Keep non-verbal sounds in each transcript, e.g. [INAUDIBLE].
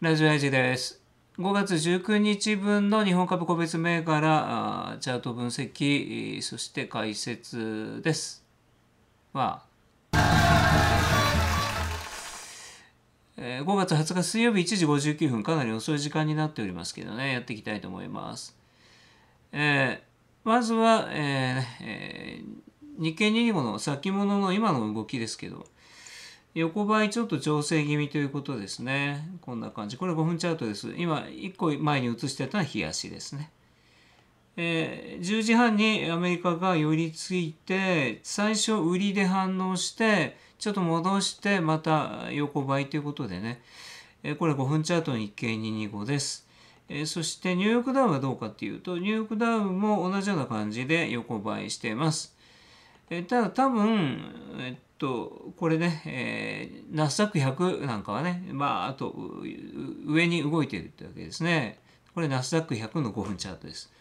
ラジオエイジです。5月19日分の日本株個別銘柄、チャート分析、そして解説です。は、え5月20日水曜日1時59分、かなり遅い時間になっておりますけどね、やっていきたいと思います。えー、まずは、えーえー、日経225の先物の今の動きですけど、横ばいちょっと調整気味ということですね。こんな感じ。これ5分チャートです。今、1個前に移してたのは日足ですね。えー、10時半にアメリカが寄りついて、最初売りで反応して、ちょっと戻して、また横ばいということでね。えー、これ5分チャートの日経225です。えー、そしてニューヨークダウンはどうかっていうと、ニューヨークダウンも同じような感じで横ばいしています。えー、ただ多分、えとこれね、えー、ナスダック100なんかはね、まあ、あと上に動いているってわけですね。これナスダック100の5分チャートです。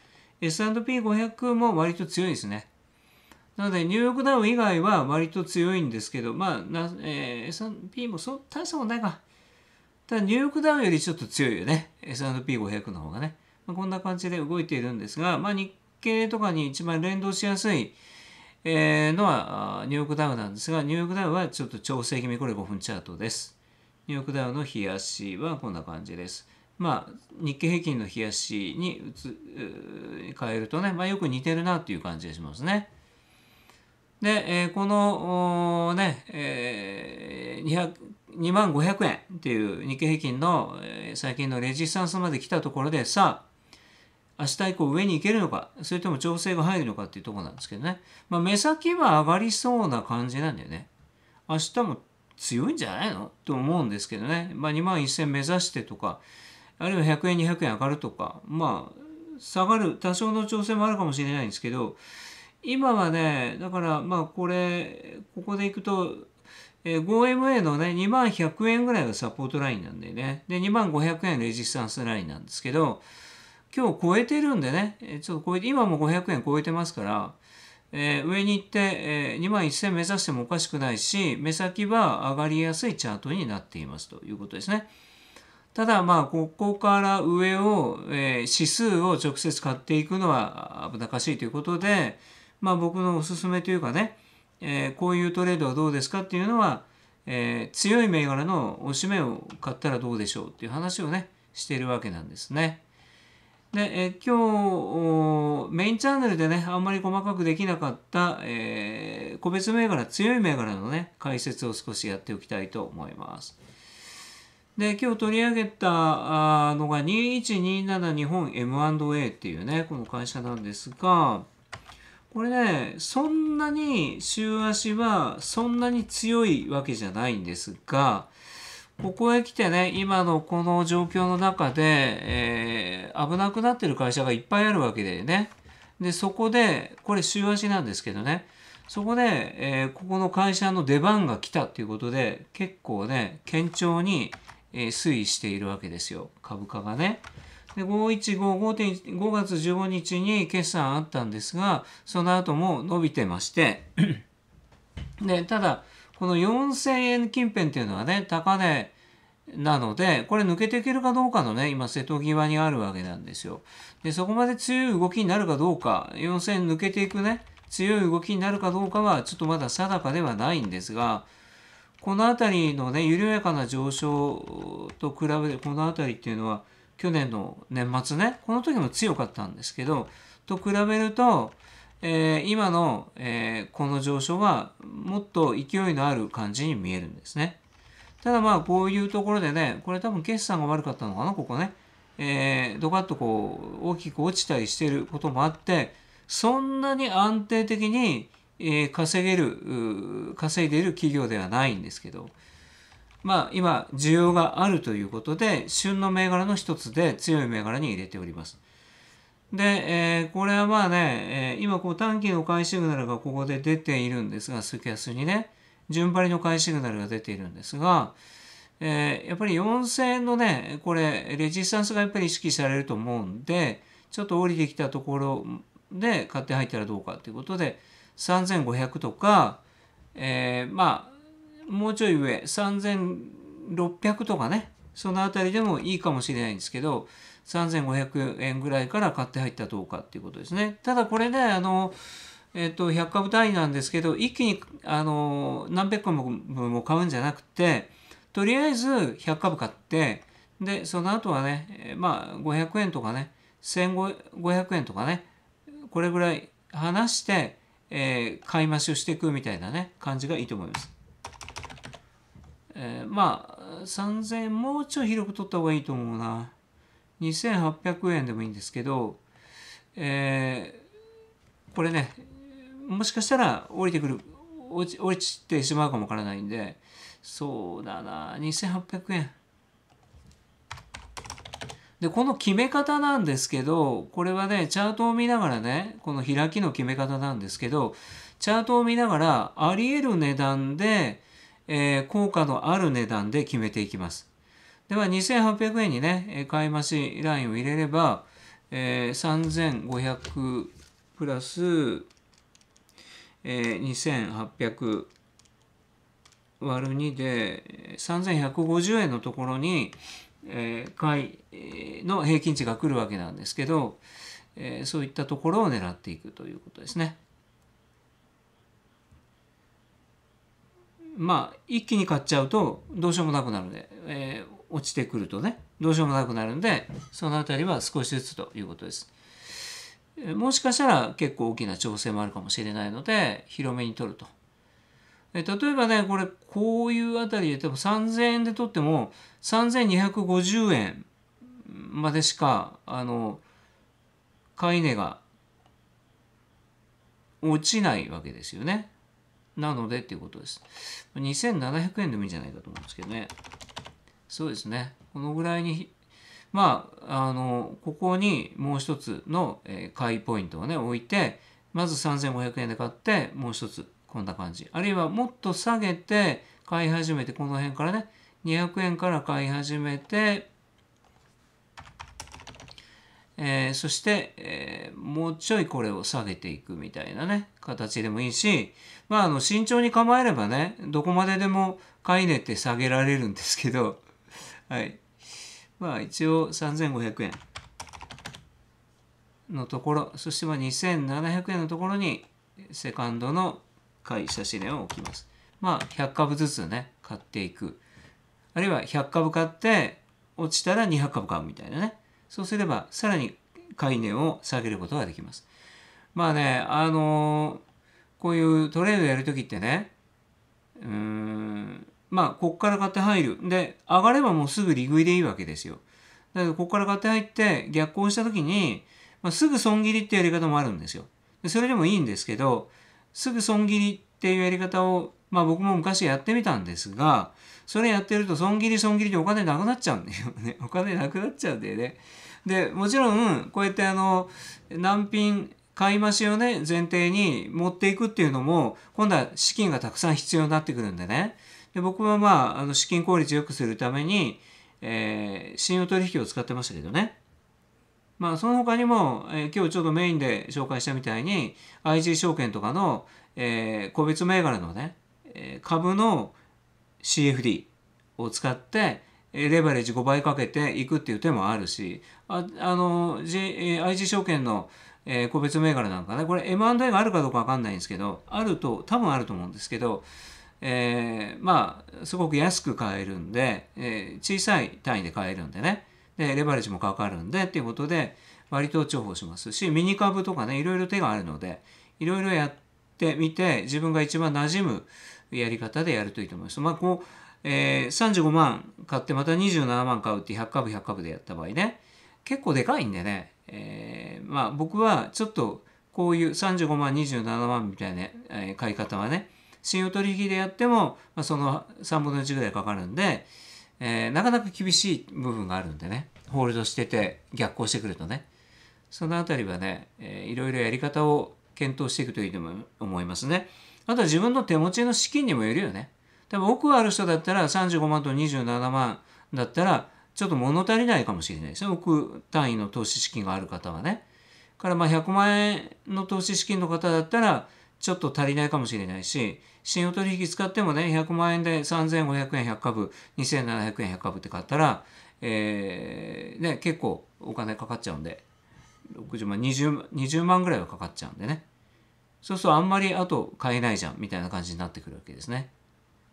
S&P500 も割と強いですね。なので、ニューヨークダウン以外は割と強いんですけど、まあ、えー、S&P もそう大したことないか。ただ、ニューヨークダウンよりちょっと強いよね。S&P500 の方がね。まあ、こんな感じで動いているんですが、まあ、日経とかに一番連動しやすいえー、のはニューヨークダウなんですが、ニューヨークダウはちょっと調整気味、これ5分チャートです。ニューヨークダウの日足はこんな感じです。まあ、日経平均の日足に変えるとね、まあ、よく似てるなという感じがしますね。で、えー、このね、えー、2万500円っていう日経平均の最近のレジスタンスまで来たところでさあ明日以降上に行けるのか、それとも調整が入るのかっていうとこなんですけどね。まあ、目先は上がりそうな感じなんだよね。明日も強いんじゃないのと思うんですけどね。まあ、2万1000目指してとか、あるいは100円、200円上がるとか、まあ、下がる、多少の調整もあるかもしれないんですけど、今はね、だからまあこれ、ここでいくと、5MA のね、2万100円ぐらいがサポートラインなんでね。で、2万500円レジスタンスラインなんですけど、今日超えてるんでね、ちょっと超えて、今も500円超えてますから、えー、上に行って、えー、2万1000目指してもおかしくないし、目先は上がりやすいチャートになっていますということですね。ただまあ、ここから上を、えー、指数を直接買っていくのは危なかしいということで、まあ僕のおすすめというかね、えー、こういうトレードはどうですかっていうのは、えー、強い銘柄のおしめを買ったらどうでしょうっていう話をね、しているわけなんですね。で、え今日、メインチャンネルでね、あんまり細かくできなかった、えー、個別銘柄、強い銘柄のね、解説を少しやっておきたいと思います。で、今日取り上げたのが2127日本 M&A っていうね、この会社なんですが、これね、そんなに週足はそんなに強いわけじゃないんですが、ここへ来てね、今のこの状況の中で、えー、危なくなってる会社がいっぱいあるわけだよね。で、そこで、これ週足なんですけどね、そこで、えー、ここの会社の出番が来たっていうことで、結構ね、堅調に、えー、推移しているわけですよ、株価がね。で、515、5.1、5月15日に決算あったんですが、その後も伸びてまして、[CLEARS THROAT] で、ただ、この4000円近辺っていうのはね、高値、なので、これ抜けていけるかどうかのね、今、瀬戸際にあるわけなんですよ。で、そこまで強い動きになるかどうか、4000抜けていくね、強い動きになるかどうかは、ちょっとまだ定かではないんですが、この辺りのね、緩やかな上昇と比べて、この辺りっていうのは、去年の年末ね、この時も強かったんですけど、と比べると、えー、今の、えー、この上昇は、もっと勢いのある感じに見えるんですね。ただまあこういうところでね、これ多分決算が悪かったのかな、ここね。えー、ドカッとこう大きく落ちたりしてることもあって、そんなに安定的に、えー、稼げる、稼いでいる企業ではないんですけど、まあ今、需要があるということで、旬の銘柄の一つで強い銘柄に入れております。で、えー、これはまあね、えー、今こう短期の回収ならがここで出ているんですが、スキャスにね。順張りの買いシグナルが出ているんですが、えー、やっぱり4000円のね、これ、レジスタンスがやっぱり意識されると思うんで、ちょっと降りてきたところで買って入ったらどうかということで、3500とか、えー、まあ、もうちょい上、3600とかね、そのあたりでもいいかもしれないんですけど、3500円ぐらいから買って入ったらどうかっていうことですね。ただこれね、あの、えっと、100株単位なんですけど一気にあの何百個も買うんじゃなくてとりあえず100株買ってでその後はねまあ500円とかね1500円とかねこれぐらい離して、えー、買い増しをしていくみたいなね感じがいいと思います。えー、まあ3000円もうちょい広く取った方がいいと思うな2800円でもいいんですけど、えー、これねもしかしたら降りてくる落ち落ちてしまうかもわからないんでそうだな2800円でこの決め方なんですけどこれはねチャートを見ながらねこの開きの決め方なんですけどチャートを見ながらあり得る値段で、えー、効果のある値段で決めていきますでは2800円にね買い増しラインを入れれば、えー、3500プラスえ 2800÷2 で3150円のところに、え買いの平均値が来るわけなんですけど、えそういったところを狙っていくということですね。まあ一気に買っちゃうとどうしようもなくなるんで、えー、落ちてくるとねどうしようもなくなるんでその辺りは少しずつということです。もしかしたら結構大きな調整もあるかもしれないので広めに取ると。例えばねこれこういうあたりで多分3000円で取っても3250円までしかあの買い値が落ちないわけですよね。なのでっていうことです。2700円でもいいんじゃないかと思うんですけどね。そうですね。このぐらいにまあ、あのここにもう一つの、え買いポイントをね置いてまず3500円で買ってもう一つこんな感じあるいはもっと下げて買い始めてこの辺からね200円から買い始めて、えー、そして、えー、もうちょいこれを下げていくみたいなね形でもいいしまああの慎重に構えればねどこまででも買い値って下げられるんですけどはいまあ一応3500円のところ、そしてまあ2700円のところにセカンドの買い差し値を置きます。まあ100株ずつね、買っていく。あるいは100株買って落ちたら200株買うみたいなね。そうすればさらに買い値を下げることができます。まあね、あのー、こういうトレードやるときってね、うーん、まあ、こっから買って入る。で、上がればもうすぐ利食いでいいわけですよ。だけど、こっから買って入って逆行した時に、まあ、すぐ損切りってやり方もあるんですよ。でそれでもいいんですけど、すぐ損切りっていうやり方を、まあ僕も昔やってみたんですが、それやってると損切り損切りでお金なくなっちゃうんだよね。[LAUGHS] お金なくなっちゃうんだよね。で、もちろん、こうやってあの、難品、買い増しをね、前提に持っていくっていうのも、今度は資金がたくさん必要になってくるんでね。で僕はまああの資金効率良くするために、えー、信用取引を使ってましたけどね。まあ、その他にも、えー、今日ちょっとメインで紹介したみたいに IG 証券とかの、えー、個別銘柄のね、えー、株の CFD を使ってレバレッジ5倍かけていくっていう手もあるしああの、G え IG 証券の、えー、個別銘柄なんかねこれ M&A があるかどうかわかんないんですけどあると多分あると思うんですけどえー、まあすごく安く買えるんで、えー、小さい単位で買えるんでねでレバレッジもかかるんでっていうことで割と重宝しますしミニ株とかねいろいろ手があるのでいろいろやってみて自分が一番馴染むやり方でやるといいと思います。まあこうえー、35万買ってまた27万買うって100株100株でやった場合ね結構でかいんでね、えー、まあ僕はちょっとこういう35万27万みたいな、え買い方はね信用取引でやっても、まあ、その3分の1ぐらいかかるんで、えー、なかなか厳しい部分があるんでねホールドしてて逆行してくるとねその辺りはね、えー、いろいろやり方を検討していくといいと思いますねあとは自分の手持ちの資金にもよるよね多分奥くある人だったら35万と27万だったらちょっと物足りないかもしれないですねく単位の投資資金がある方はねからまあ100万円の投資資金の方だったらちょっと足りないかもしれないし、信用取引使ってもね、100万円で3500円100株、2700円100株って買ったら、えー、ね、結構お金かかっちゃうんで、60万20、20万ぐらいはかかっちゃうんでね。そうするとあんまりあと買えないじゃんみたいな感じになってくるわけですね。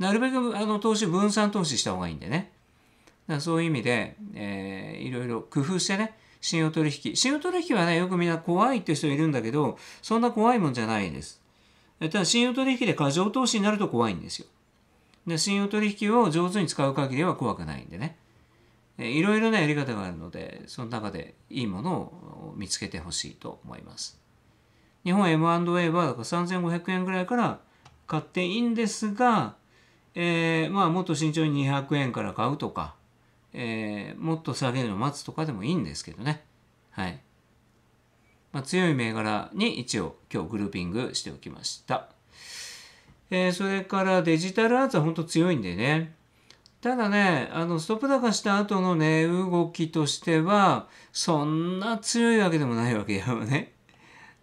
なるべくあの投資、分散投資した方がいいんでね。だからそういう意味で、えー、いろいろ工夫してね、信用取引。信用取引はね、よくみんな怖いっていう人いるんだけど、そんな怖いもんじゃないです。ただ、信用取引で過剰投資になると怖いんですよ。で信用取引を上手に使う限りは怖くないんでね。いろいろなやり方があるので、その中でいいものを見つけてほしいと思います。日本 M&A はか3500円ぐらいから買っていいんですが、えー、まあもっと慎重に200円から買うとか、えー、もっと下げるのを待つとかでもいいんですけどね。はい。まあ、強い銘柄に一応今日グルーピングしておきました。えー、それからデジタルアーツは本当強いんでね。ただね、あの、ストップ高した後のね、動きとしては、そんな強いわけでもないわけだよね。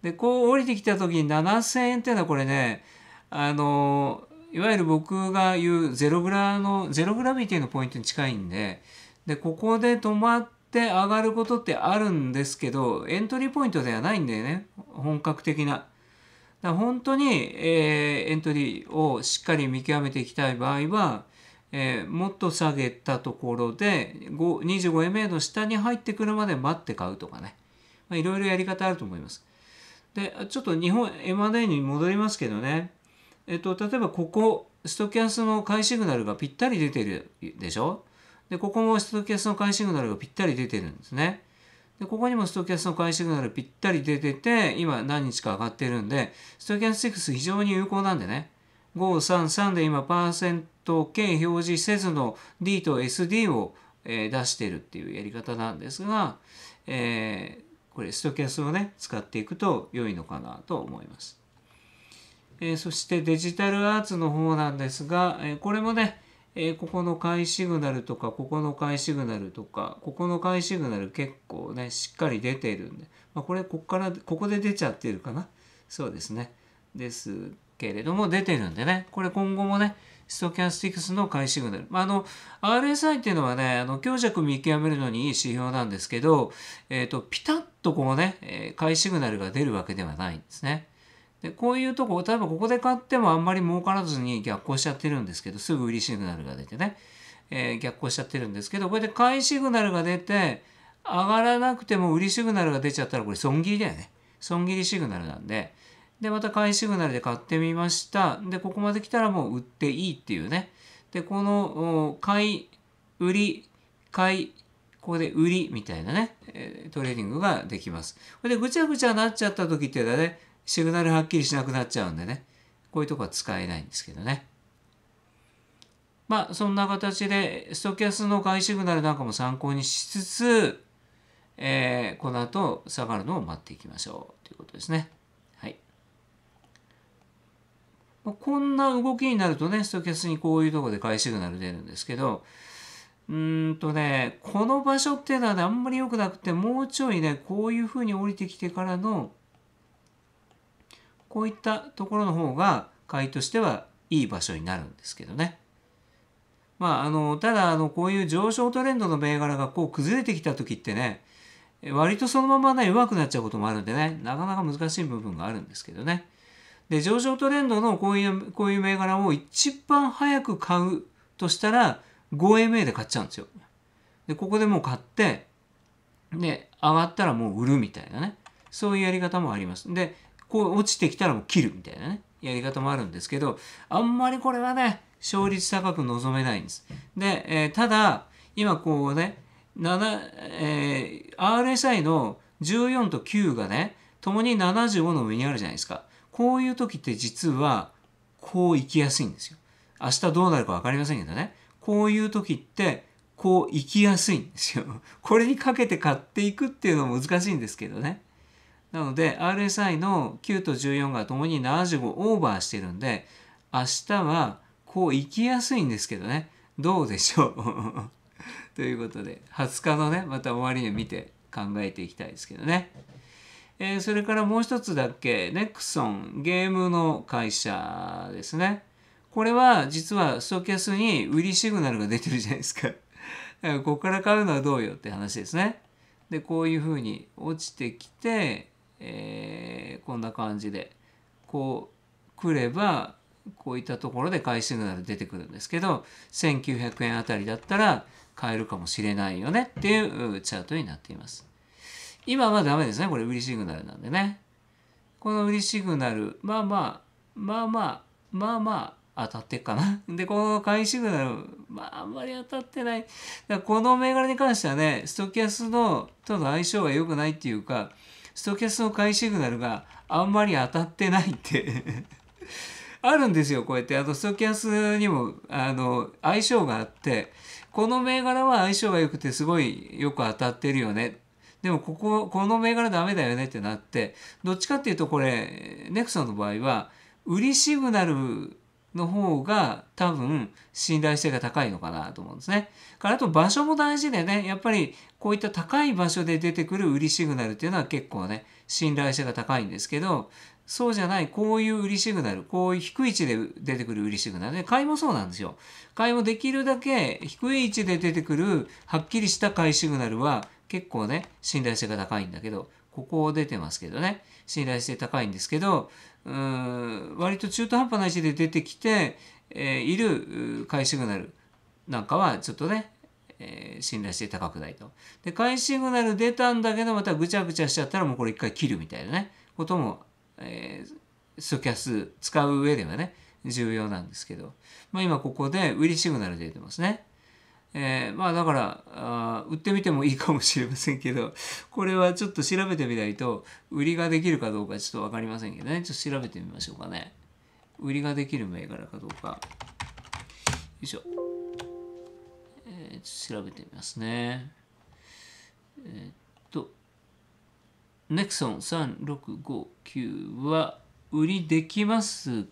で、こう降りてきた時に7000円っていうのはこれね、あの、いわゆる僕が言うゼログラの、ゼログラビティのポイントに近いんで、で、ここで止まっって上がることってあるんですけど、エントリーポイントではないんだよね。本格的な。だ本当に、えー、エントリーをしっかり見極めていきたい場合は、えー、もっと下げたところで25 m a の下に入ってくるまで待って買うとかね、まあ、いろいろやり方あると思います。でちょっと日本 M&A に戻りますけどね、えっと、例えばここストキャンスの買いシグナルがぴったり出てるでしょで、ここもストキャスの買いシグナルがぴったり出てるんですね。で、ここにもストキャスの買いシグナルぴったり出てて、今何日か上がってるんで、ストキャスク6非常に有効なんでね。533で今パーセント K 表示せずの D と SD を、え出してるっていうやり方なんですが、えー、これストキャスをね使っていくと良いのかなと思います。えー、そしてデジタルアーツの方なんですが、えー、これもねえー、ここの買いシグナルとか、ここの買いシグナルとか、ここの買いシグナル結構ね、しっかり出てるんで、まあ、これ、ここから、ここで出ちゃってるかな。そうですね。ですけれども、出てるんでね、これ今後もね、ストキャスティクスの買いシグナル。まあ、あの、RSI っていうのはね、あの、強弱見極めるのにいい指標なんですけど、えっ、ー、と、ピタッとこうね、買いシグナルが出るわけではないんですね。でこういうとこ例えばここで買ってもあんまり儲からずに逆行しちゃってるんですけどすぐ売りシグナルが出てね、えー、逆行しちゃってるんですけどこれで買いシグナルが出て上がらなくても売りシグナルが出ちゃったらこれ損切りだよね損切りシグナルなんででまた買いシグナルで買ってみましたでここまで来たらもう売っていいっていうねでこの買い売り買いここで売りみたいなね、トレーニングができます。これで、ぐちゃぐちゃなっちゃった時ってだね、シグナルはっきりしなくなっちゃうんでねこういうとこは使えないんですけどねまあそんな形でストキャスの外シグナルなんかも参考にしつつ、えー、この後下がるのを待っていきましょうということですね。はい、こんな動きになるとねストキャスにこういうとこで外シグナル出るんですけどうんとねこの場所っていうのは、ね、あんまり良くなくてもうちょいねこういうふうに降りてきてからのこういったところの方が買いとしてはいい場所になるんですけどね。まあ、あのただあのこういう上昇トレンドの銘柄がこう崩れてきた時ってね割とそのままね弱くなっちゃうこともあるんでねなかなか難しい部分があるんですけどねで上昇トレンドのこういうこういう銘柄を一番早く買うとしたら 5MA で買っちゃうんですよでここでもう買ってで上がったらもう売るみたいなねそういうやり方もありますでこう落ちてきたらもう切るみたいなね、やり方もあるんですけど、あんまりこれはね、勝率高く望めないんです。で、えー、ただ、今こうね、7えー、RSI の14と9がね、共に75の上にあるじゃないですか。こういう時って実は、こう行きやすいんですよ。明日どうなるか分かりませんけどね。こういう時って、こう行きやすいんですよ。これにかけて買っていくっていうのも難しいんですけどね。なので RSI の9と14がともに75オーバーしてるんで明日はこう行きやすいんですけどねどうでしょう [LAUGHS] ということで20日のねまた終わりで見て考えていきたいですけどね。えー、それからもう一つだけネクソンゲームの会社ですね。これは実はストキャスに売りシグナルが出てるじゃないですか。[LAUGHS] だからここから買うのはどうよって話ですね。でこういうふうに落ちてきてえー、こんな感じでこう来ればこういったところで買いシグナル出てくるんですけど1900円あたりだったら買えるかもしれないよねっていうチャートになっています。今はダメですね。これ売りシグナルなんでね。この売りシグナル、まあまあ、まあまあ、まあまあ当たってっかな。[LAUGHS] で、この買いシグナル、まああんまり当たってない。この銘柄に関してはね、ストキャスのとの相性が良くないっていうか、ストキャスの買いシグナルがあんまり当たってないって [LAUGHS] あるんですよこうやってあとストキャスにもあの相性があってこの銘柄は相性が良くてすごいよく当たってるよねでもこここの銘柄ダメだよねってなってどっちかっていうとこれネクソンの場合は売りシグナルの方が多分信頼性が高いのかなと思うんですね。からあと場所も大事でね、やっぱりこういった高い場所で出てくる売りシグナルっていうのは結構ね、信頼性が高いんですけど、そうじゃない、こういう売りシグナル、こういう低い位置で出てくる売りシグナルね、買いもそうなんですよ。買いもできるだけ低い位置で出てくるはっきりした買いシグナルは結構ね、信頼性が高いんだけど、ここを出てますけどね。信頼性高いんですけどうん割と中途半端な位置で出てきて、えー、いる買いシグナルなんかはちょっとね、えー、信頼性高くないと。で買いシグナル出たんだけどまたぐちゃぐちゃしちゃったらもうこれ一回切るみたいなねことも、えー、スキャス使う上ではね重要なんですけど、まあ、今ここで売りシグナル出てますね。えー、まあだからあ売ってみてもいいかもしれませんけどこれはちょっと調べてみないと売りができるかどうかちょっと分かりませんけどねちょっと調べてみましょうかね売りができる銘柄かどうかよいしょ、えー、調べてみますねえー、っとネクソン3659は売りできます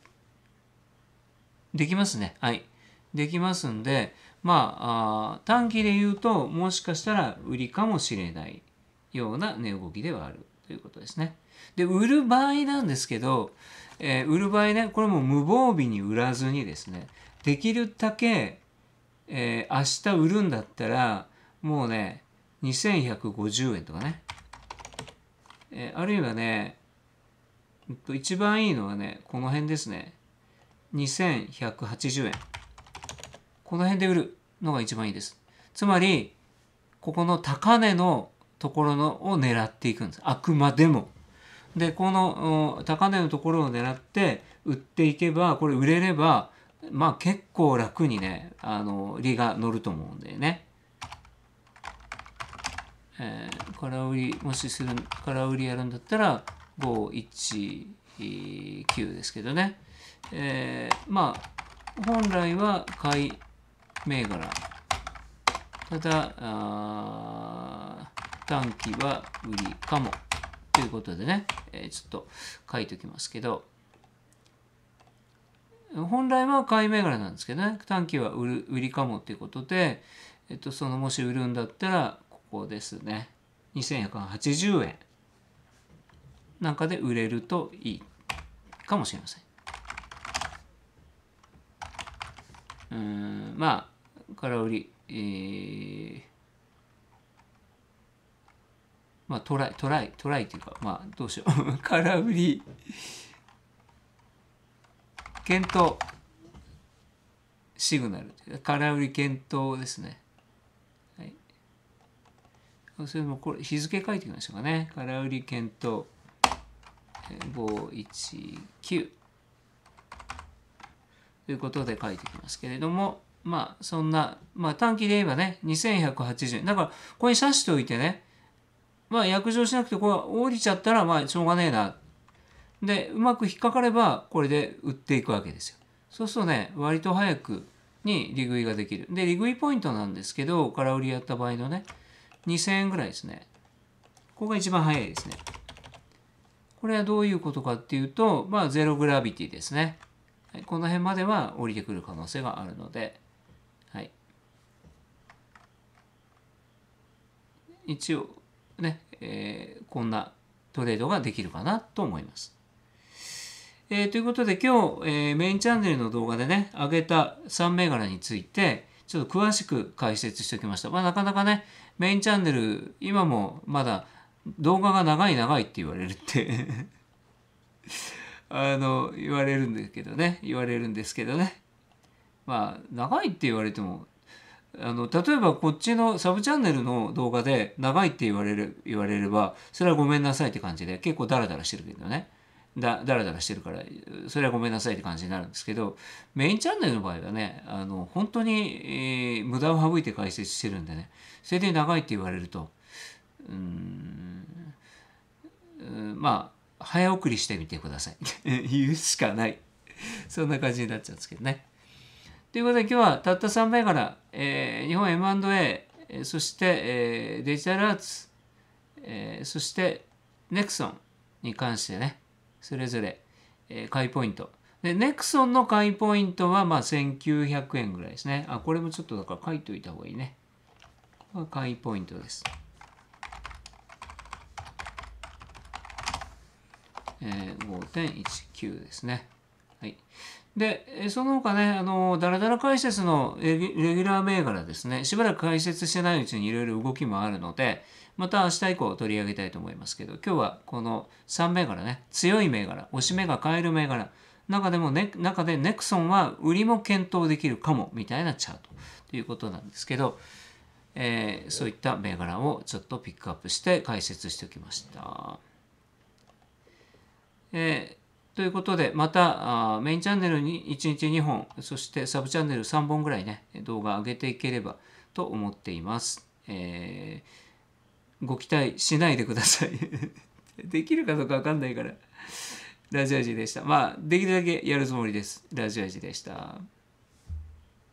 できますねはいできますんでまあ短期で言うともしかしたら売りかもしれないような値動きではあるということですね。で売る場合なんですけど、えー、売る場合ねこれも無防備に売らずにですねできるだけ、えー、明日売るんだったらもうね2150円とかね、えー、あるいはね一番いいのはねこの辺ですね2180円。この辺で売るのが一番いいです。つまり、ここの高値のところのを狙っていくんです。あくまでも。で、この高値のところを狙って売っていけば、これ売れれば、まあ結構楽にね、あの、利が乗ると思うんでね。えー、空売り、もしする、空売りやるんだったら、519ですけどね。えー、まあ、本来は買い銘柄。ただ、あ短期は売りかも。ということでね、えー、ちょっと書いておきますけど、本来は買い銘柄なんですけどね、短期は売る売りかもということで、えっと、そのもし売るんだったら、ここですね、2180円なんかで売れるといいかもしれません。うん、まあ、空売り、えー、まあトライ、トライ、トライというか、まあどうしよう。[LAUGHS] 空売り、検討、シグナル、空売り検討ですね。はい。それもこれ、日付書いてみましょうかね。空売り検討、519。ということで書いてきますけれども、まあそんな、まあ、短期で言えばね2180円だからここに刺しておいてねまあ約定しなくてこれ降りちゃったらまあしょうがねえなでうまく引っかかればこれで売っていくわけですよそうするとね割と早くに利食いができるで利食いポイントなんですけど空売りやった場合のね2000円ぐらいですねここが一番早いですねこれはどういうことかっていうとまあゼログラビティですねこの辺までは降りてくる可能性があるので一応ね、えー、こんなトレードができるかなと思います。えー、ということで今日、えー、メインチャンネルの動画でね、上げた3銘柄について、ちょっと詳しく解説しておきました。まあ、なかなかね、メインチャンネル、今もまだ動画が長い長いって言われるって [LAUGHS] あの、言われるんですけどね、言われるんですけどね。まあ、長いって言われても、あの例えばこっちのサブチャンネルの動画で長いって言われる言われればそれはごめんなさいって感じで結構ダラダラしてるけどねだダラダラしてるからそれはごめんなさいって感じになるんですけどメインチャンネルの場合はねあの本当に、えー、無駄を省いて解説してるんでねそれで長いって言われるとうんまあ早送りしてみてください [LAUGHS] 言うしかないそんな感じになっちゃうんですけどね。ということで今日はたった3倍から、えー、日本 M&A そして、えー、デジタルアーツ、えー、そしてネクソンに関してねそれぞれ、えー、買いポイントでネクソンの買いポイントはまあ1900円ぐらいですねあこれもちょっとだから書いといた方がいいね買いポイントです、えー、5.19ですねはいで、その他ね、あの、ダラダラ解説のレギュラー銘柄ですね、しばらく解説してないうちにいろいろ動きもあるので、また明日以降取り上げたいと思いますけど、今日はこの3銘柄ね、強い銘柄、押し目が買える銘柄、中でもね、中でネクソンは売りも検討できるかも、みたいなチャートということなんですけど、えー、そういった銘柄をちょっとピックアップして解説しておきました。えーということで、またメインチャンネルに1日2本、そしてサブチャンネル3本ぐらいね、動画上げていければと思っています。えー、ご期待しないでください。[LAUGHS] できるかどうかわかんないから。ラジアジでした。まあ、できるだけやるつもりです。ラジアジでした。